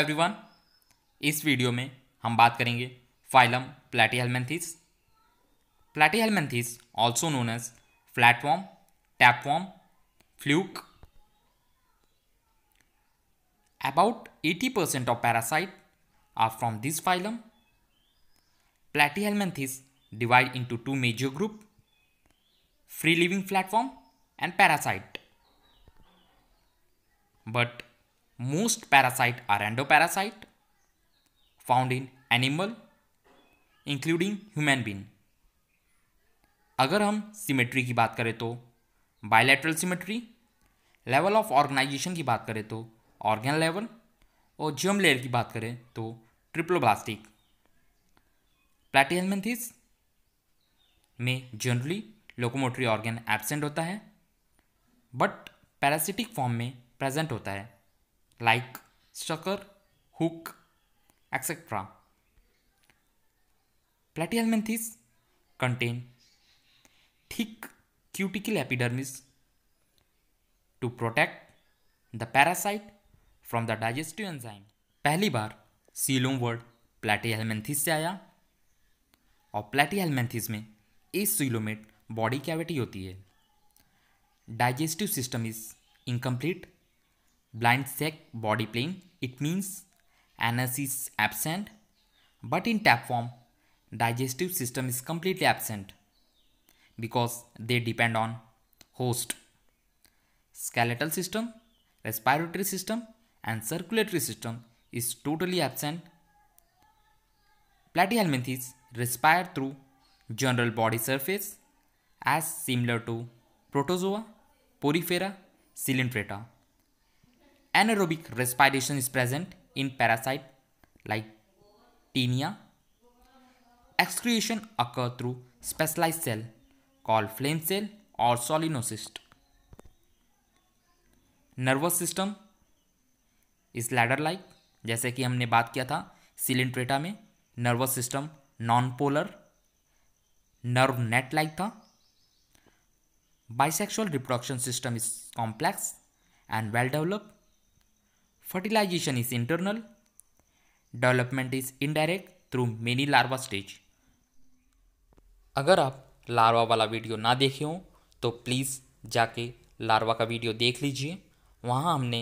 Everyone इस video में हम बात करेंगे phylum platyhelminthes platyhelminthes also known as flatworm tapeworm fluke about 80% of parasite are from this phylum. Platyhelminthes divide into two major group, free living flatworm and parasite. But Most parasite are endoparasite found in animal including human being अगर हम symmetry की बात करें तो bilateral symmetry level of organisation की बात करें तो ऑर्गेन लेवल और जियम लेयर की बात करें तो ट्रिप्लोब्लास्टिक प्लेटिहेलमेंथिस में जनरली लोकोमोटरी ऑर्गेन एबसेंट होता है बट पैरासिटिक फॉर्म में प्रेजेंट होता है like sucker, hook, etc. Platyhelminthes contain thick cuticle epidermis to protect the parasite from the digestive enzyme. पहली बार सीलोम वर्ड प्लेटीहेलमेंथिस से आया और प्लेटीहेलमेंथिस में इस सीलोमेट बॉडी कैविटी होती है digestive system is incomplete blind check body plane, it means anus is absent, but in tap form, digestive system is completely absent because they depend on host, skeletal system, respiratory system and circulatory system is totally absent. Platyhelminthes respire through general body surface as similar to protozoa, porifera, cylindrata. anaerobic respiration is present in parasite like tinea. Excretion occur through specialized cell called flame cell or solenocyst. nervous system is ladder like जैसे कि हमने बात किया था coelenterata में nervous system non polar nerve net like था bisexual reproduction system is complex and well developed Fertilization is internal. Development is indirect through many larva stage. अगर आप लार्वा वाला वीडियो ना देखे हो तो प्लीज़ जाके लार्वा का वीडियो देख लीजिए वहाँ हमने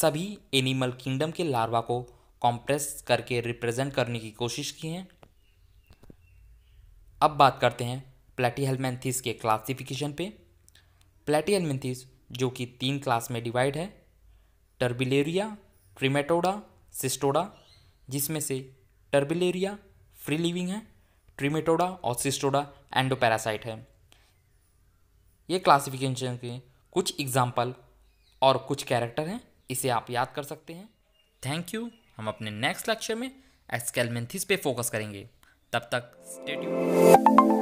सभी एनिमल किंगडम के लार्वा को कॉम्प्रेस करके रिप्रेजेंट करने की कोशिश की है अब बात करते हैं प्लेटीहेलमेंथिस के क्लासिफिकेशन पे प्लेटीहेलमेंथिस जो कि तीन क्लास में डिवाइड है टर्बिलेरिया ट्रीमेटोडा सिस्टोडा जिसमें से टर्बिलेरिया फ्री लिविंग है ट्रीमेटोडा और सिस्टोडा एंडोपैरासाइट है ये क्लासिफिकेशन के कुछ एग्जाम्पल और कुछ कैरेक्टर हैं इसे आप याद कर सकते हैं थैंक यू हम अपने नेक्स्ट लेक्चर में एस्केलमेंथिस पे फोकस करेंगे तब तक स्टेडियो